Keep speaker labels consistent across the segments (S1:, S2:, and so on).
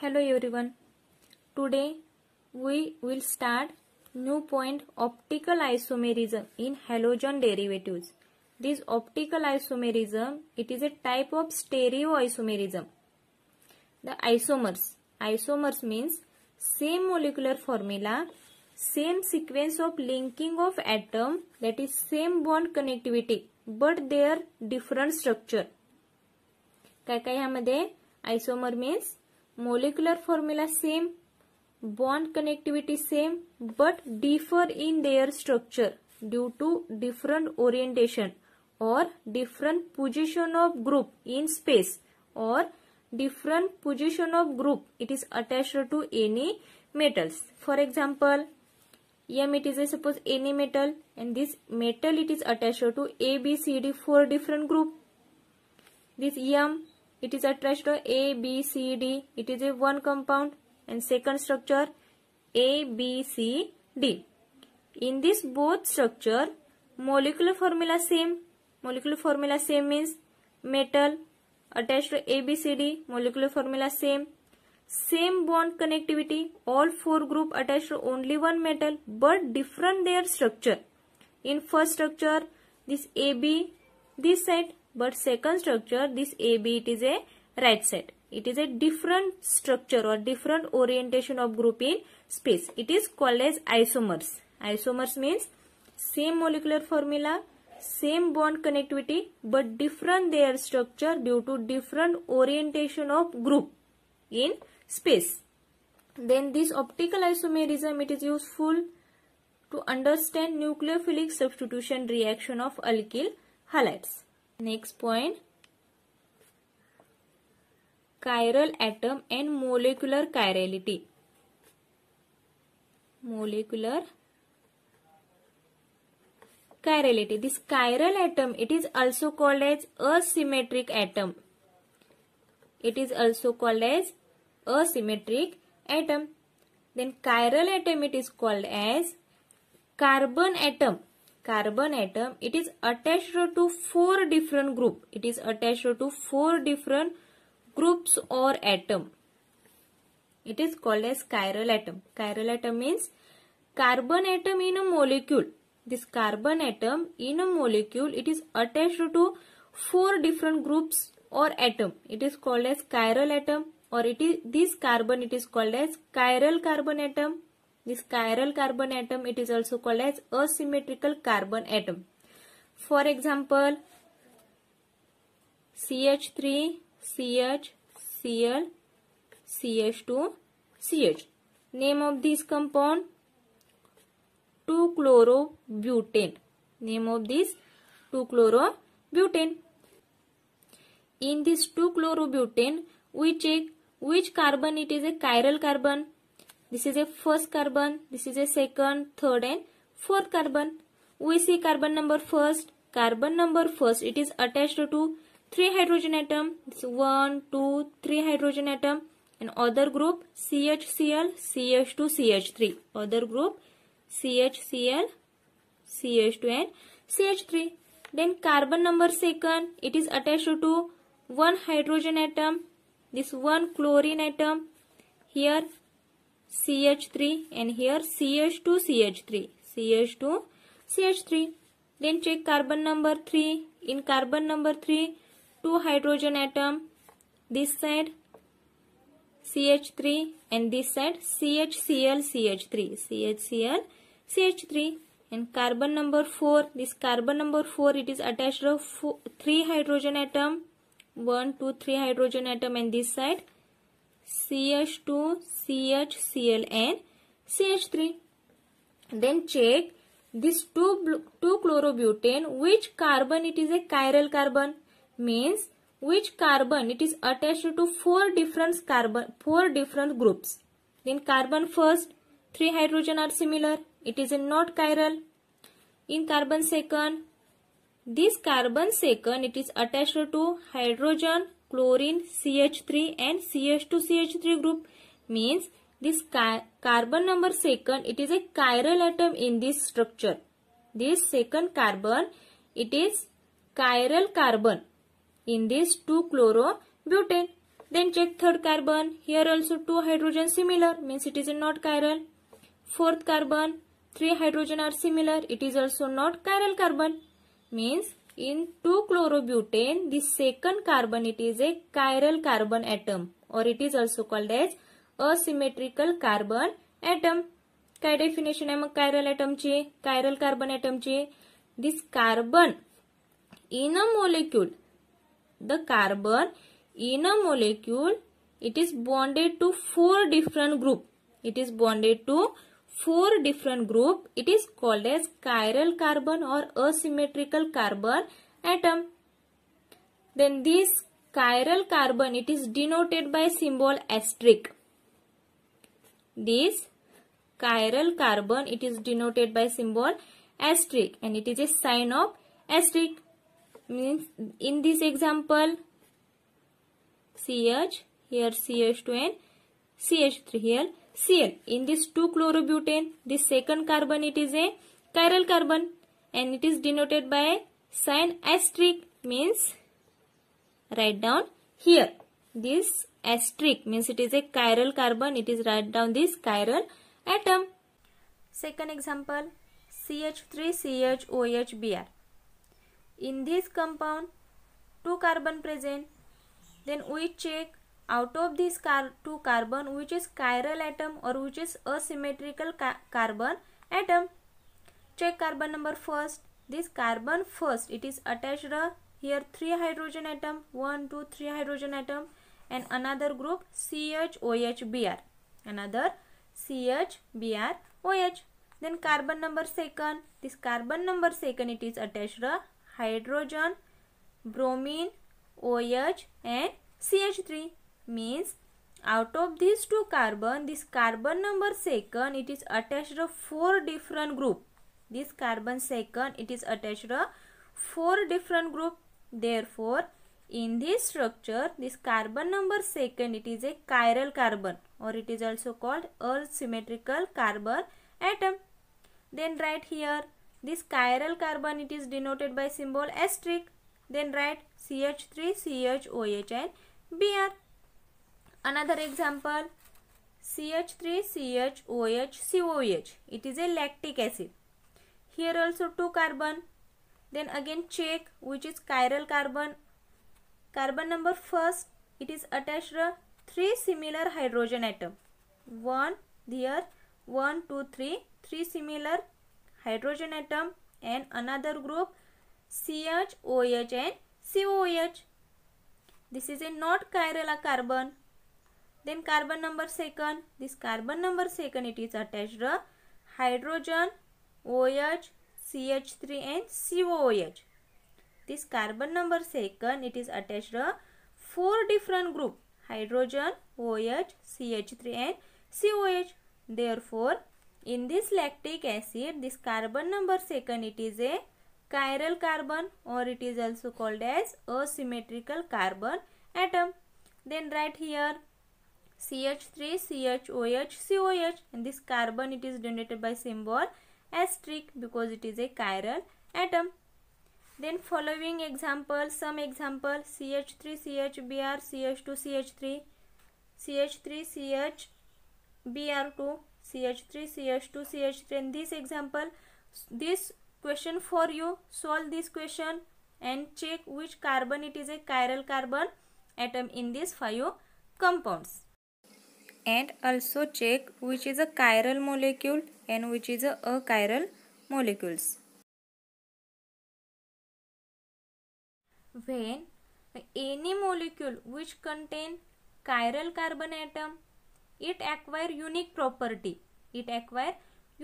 S1: Hello everyone. Today we will start new point optical isomerism in halogen derivatives. This optical isomerism, it is a type of stereoisomerism. The isomers. Isomers means same molecular formula, same sequence of linking of atom that is same bond connectivity but their different structure. काय काय ह्यामध्ये isomer molecular formula same bond connectivity same but differ in their structure due to different orientation or different position of group in space or different position of group it is attached to any metals for example m it is a suppose any metal and this metal it is attached to a b c d four different group this m it is attached to A, B, C, D. It is a one compound and second structure A, B, C, D. In this both structure, molecular formula same. Molecular formula same means metal attached to A, B, C, D. Molecular formula same. Same bond connectivity. All four group attached to only one metal but different their structure. In first structure, this AB this side but second structure, this AB, it is a right set. It is a different structure or different orientation of group in space. It is called as isomers. Isomers means same molecular formula, same bond connectivity but different their structure due to different orientation of group in space. Then this optical isomerism it is useful to understand nucleophilic substitution reaction of alkyl halides. Next point. Chiral atom and molecular chirality. Molecular chirality. This chiral atom, it is also called as asymmetric atom. It is also called as asymmetric atom. Then chiral atom, it is called as carbon atom carbon atom, it is attached to four different group. It is attached to four different groups or atom. It is called as chiral atom. Chiral atom means carbon atom in a molecule. This carbon atom in a molecule, it is attached to four different groups or atom. It is called as chiral atom or it is this carbon it is called as chiral carbon atom this chiral carbon atom, it is also called as asymmetrical carbon atom. For example, CH3, CH, Cl, CH2, CH. Name of this compound 2-chlorobutane. Name of this 2-chlorobutane. In this 2-chlorobutane, we check which carbon it is a chiral carbon this is a first carbon, this is a second, third and fourth carbon. We see carbon number first, carbon number first. It is attached to three hydrogen atom. one, two, three hydrogen atom. And other group CHCl, CH2, CH3. Other group CHCl, CH2 and CH3. Then carbon number second, it is attached to one hydrogen atom. This one chlorine atom. Here CH3 and here CH2 CH3 CH2 CH3 then check carbon number 3 in carbon number 3 two hydrogen atom this side CH3 and this side CHCl CH3 CHCl CH3 and carbon number 4 this carbon number 4 it is attached to 3 hydrogen atom 1 2 3 hydrogen atom and this side CH2, CHCl and CH3. Then check this 2, 2 chlorobutane which carbon it is a chiral carbon means which carbon it is attached to four different carbon four different groups then carbon first three hydrogen are similar it is a not chiral in carbon second this carbon second it is attached to hydrogen chlorine CH3 and CH2CH3 group means this carbon number second it is a chiral atom in this structure. This second carbon it is chiral carbon in this 2 chlorobutane. Then check third carbon here also 2 hydrogen similar means it is not chiral. Fourth carbon 3 hydrogen are similar it is also not chiral carbon means in 2-chlorobutane the second carbon it is a chiral carbon atom or it is also called as a symmetrical carbon atom. Kai definition am chiral atom chiral carbon atom che. This carbon in a molecule, the carbon in a molecule it is bonded to four different groups. It is bonded to four different group, it is called as chiral carbon or asymmetrical carbon atom. Then this chiral carbon, it is denoted by symbol asterisk. This chiral carbon, it is denoted by symbol asterisk and it is a sign of asterisk. Means in this example, CH, here CH2N, CH3 here Cl. In this 2 chlorobutane, this second carbon it is a chiral carbon and it is denoted by sign asterisk means write down here. This asterisk means it is a chiral carbon. It is write down this chiral atom. Second example CH3CHOHBr. In this compound, 2 carbon present. Then we check out of these car two carbon which is chiral atom or which is asymmetrical ca carbon atom check carbon number first this carbon first it is attached uh, here three hydrogen atom one two three hydrogen atom and another group CHOHBr another CHBrOH then carbon number second this carbon number second it is attached uh, hydrogen bromine OH and CH3 means out of these two carbon this carbon number second it is attached to four different group this carbon second it is attached to four different group therefore in this structure this carbon number second it is a chiral carbon or it is also called asymmetrical carbon atom then right here this chiral carbon it is denoted by symbol asterisk then write ch3 OH and br Another example CH3CHOH COH. It is a lactic acid. Here also two carbon. Then again check which is chiral carbon. Carbon number first it is attached three similar hydrogen atom. One here one two three three similar hydrogen atom and another group CH OH and COH. This is a not chiral carbon then carbon number second. This carbon number second it is attached to hydrogen, OH, CH3 and COOH. This carbon number second it is attached to four different group hydrogen, OH, CH3 and COH. Therefore, in this lactic acid, this carbon number second it is a chiral carbon or it is also called as asymmetrical carbon atom. Then right here CH3, CHOH, COH and this carbon it is denoted by symbol asterisk because it is a chiral atom. Then following example, some example CH3, CHBr, CH2, CH3, CH3, CHBr2, CH3, CH2, CH3 In this example, this question for you, solve this question and check which carbon it is a chiral carbon atom in these five compounds and also check which is a chiral molecule and which is a achiral molecules. When any molecule which contain chiral carbon atom, it acquire unique property. It acquire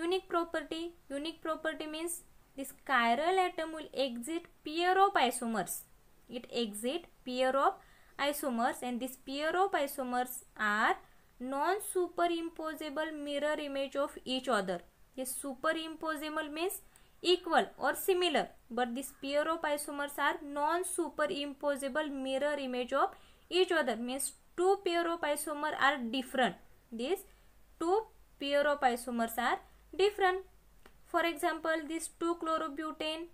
S1: unique property. Unique property means this chiral atom will exit pair of isomers. It exit pair of isomers and this pair of isomers are non superimposable mirror image of each other Yes, superimposable means equal or similar but this pair of isomers are non superimposable mirror image of each other means two pair of isomer are different these two pair of isomers are different for example this two chlorobutane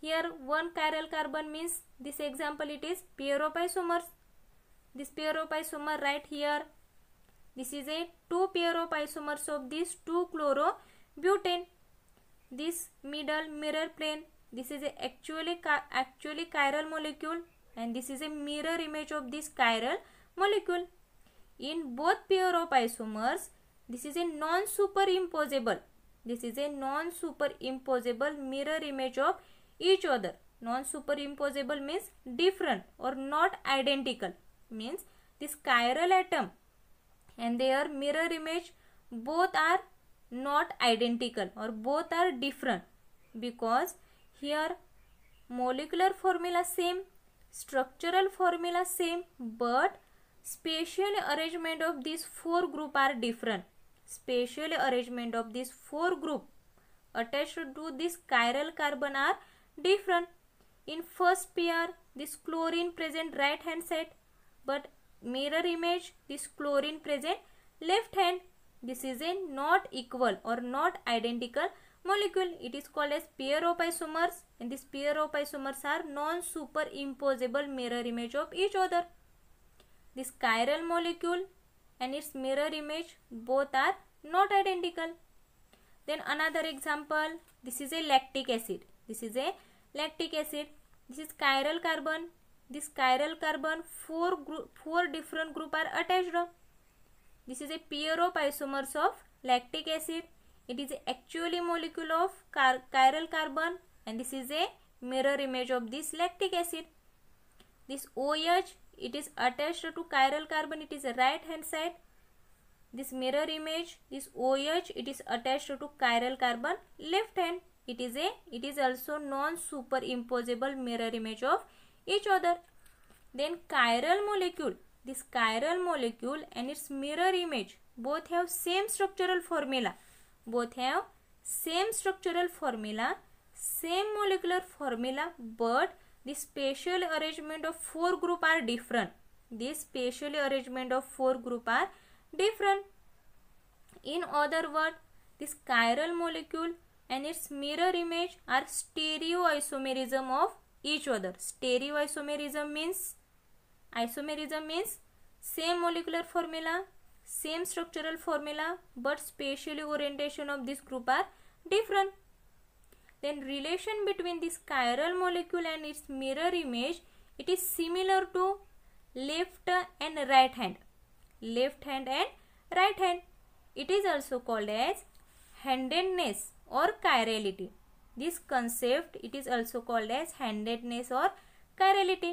S1: here one chiral carbon means this example it is pair of isomers this pair of isomer right here this is a two pair of isomers of this two chlorobutane. This middle mirror plane. This is a actually actually chiral molecule and this is a mirror image of this chiral molecule. In both pair of isomers, this is a non-superimposable. This is a non-superimposable mirror image of each other. Non-superimposable means different or not identical. Means this chiral atom and their mirror image both are not identical or both are different because here molecular formula same structural formula same but spatial arrangement of these four group are different spatial arrangement of these four group attached to this chiral carbon are different in first pair this chlorine present right hand side but mirror image this chlorine present left hand this is a not equal or not identical molecule it is called as pair of isomers and this pair of isomers are non superimposable mirror image of each other this chiral molecule and its mirror image both are not identical then another example this is a lactic acid this is a lactic acid this is chiral carbon this chiral carbon four group, four different group are attached this is a pair of isomers of lactic acid it is actually molecule of car chiral carbon and this is a mirror image of this lactic acid this OH it is attached to chiral carbon it is right hand side this mirror image this OH it is attached to chiral carbon left hand it is a it is also non superimposable mirror image of each other. Then chiral molecule, this chiral molecule and its mirror image both have same structural formula. Both have same structural formula, same molecular formula but the spatial arrangement of four group are different. The spatial arrangement of four group are different. In other words, this chiral molecule and its mirror image are stereoisomerism of each other. Stereoisomerism means isomerism means same molecular formula, same structural formula, but spatial orientation of this group are different. Then relation between this chiral molecule and its mirror image, it is similar to left and right hand. Left hand and right hand. It is also called as handedness or chirality. This concept it is also called as handedness or chirality.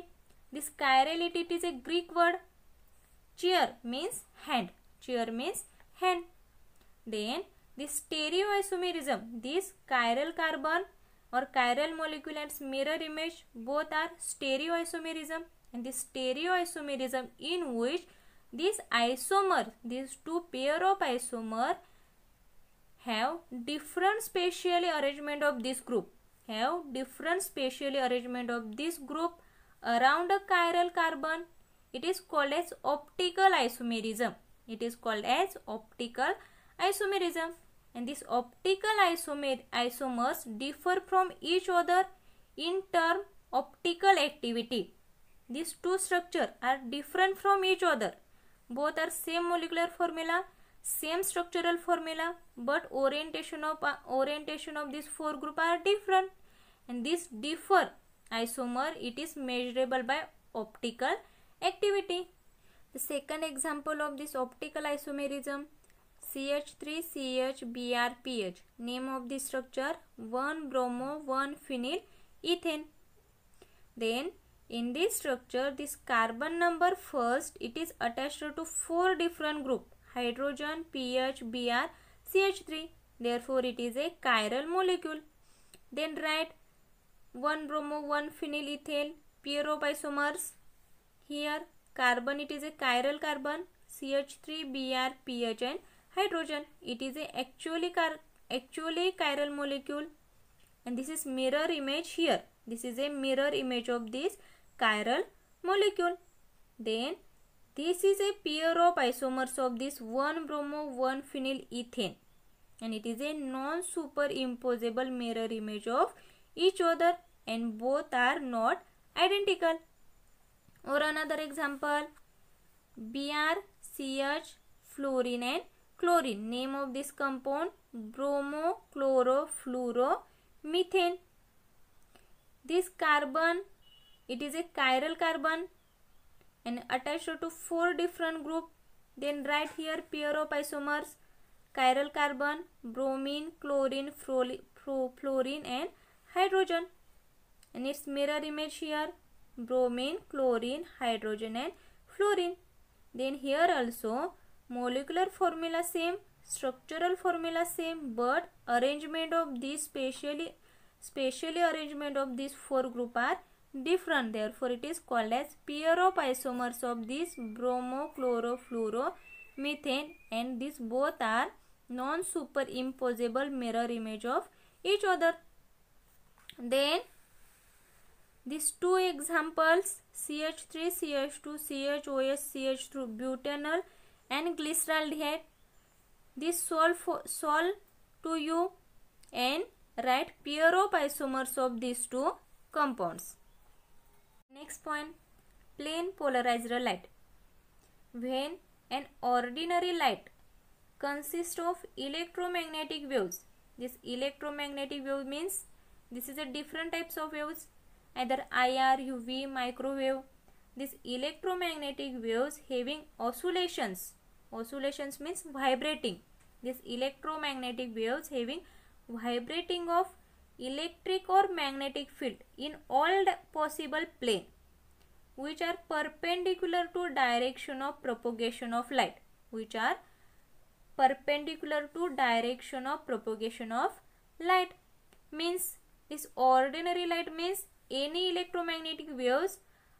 S1: This chirality it is a Greek word. Cheer means hand. Cheer means hand. Then this stereoisomerism, this chiral carbon or chiral molecule and mirror image both are stereoisomerism and this stereoisomerism in which this isomer, these two pair of isomer have different spatially arrangement of this group have different spatially arrangement of this group around a chiral carbon it is called as optical isomerism it is called as optical isomerism and these optical isomer isomers differ from each other in term optical activity these two structure are different from each other both are same molecular formula same structural formula but orientation of uh, orientation of these four group are different and this differ isomer it is measurable by optical activity the second example of this optical isomerism CH3CHBrPH name of the structure 1 bromo 1 phenyl ethane then in this structure this carbon number first it is attached to four different group hydrogen, pH, Br, CH3. Therefore, it is a chiral molecule. Then write 1 bromo 1 phenyl ethyl isomers. Here carbon it is a chiral carbon CH3, Br, pH and hydrogen. It is a actually actually chiral molecule and this is mirror image here. This is a mirror image of this chiral molecule. Then this is a pair of isomers of this 1 bromo 1 phenyl ethane and it is a non-superimposable mirror image of each other and both are not identical. Or another example, BrCH fluorine and chlorine. Name of this compound, bromochlorofluoromethane. This carbon, it is a chiral carbon and attached to four different group then write here pair of isomers chiral carbon bromine chlorine fluorine and hydrogen and its mirror image here bromine chlorine hydrogen and fluorine then here also molecular formula same structural formula same but arrangement of these spatially spatially arrangement of these four group are different. Therefore, it is called as pyroisomers of this bromochlorofluoromethane and these both are non-superimposable mirror image of each other. Then these two examples CH3, CH2, CHOS, CH2 butanol and glyceraldehyde. This solve, solve to you and write isomers of these two compounds. Next point plane polarized light. When an ordinary light consists of electromagnetic waves, this electromagnetic wave means this is a different types of waves either IR, UV, microwave. This electromagnetic waves having oscillations. Oscillations means vibrating. This electromagnetic waves having vibrating of electric or magnetic field in all possible plane which are perpendicular to direction of propagation of light which are perpendicular to direction of propagation of light means this ordinary light means any electromagnetic waves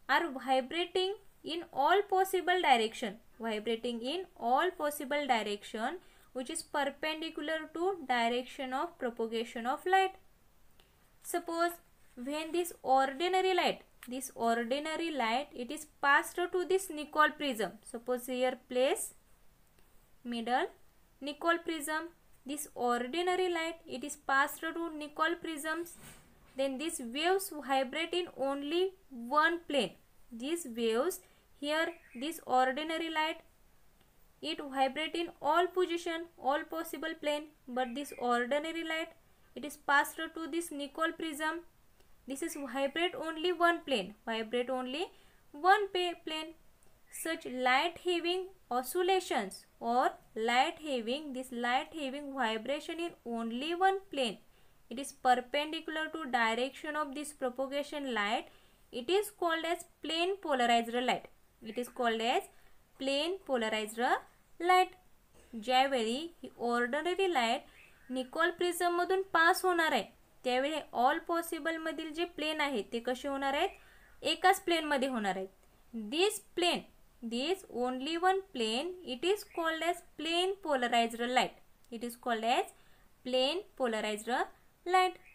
S1: are vibrating in all possible direction vibrating in all possible direction which is perpendicular to direction of propagation of light Suppose when this ordinary light, this ordinary light, it is passed to this Nicol prism. Suppose here place middle Nicol prism. This ordinary light, it is passed to Nicol prisms. Then these waves vibrate in only one plane. These waves here, this ordinary light, it vibrate in all position, all possible plane. But this ordinary light, it is passed to this Nicol prism. This is vibrate only one plane. Vibrate only one plane. Such light having oscillations or light having this light having vibration in only one plane. It is perpendicular to direction of this propagation light. It is called as plane polarized light. It is called as plane polarized light. Generally ordinary light Nicol मधून pass होणार आहे त्यावेळी all पॉसिबलमधील जे plane आहे ते कसे होणार आहेत एकाच प्लेनमध्ये होणार आहेत this plane this only one plane it is called as plane polarised light it is called as plane polarise light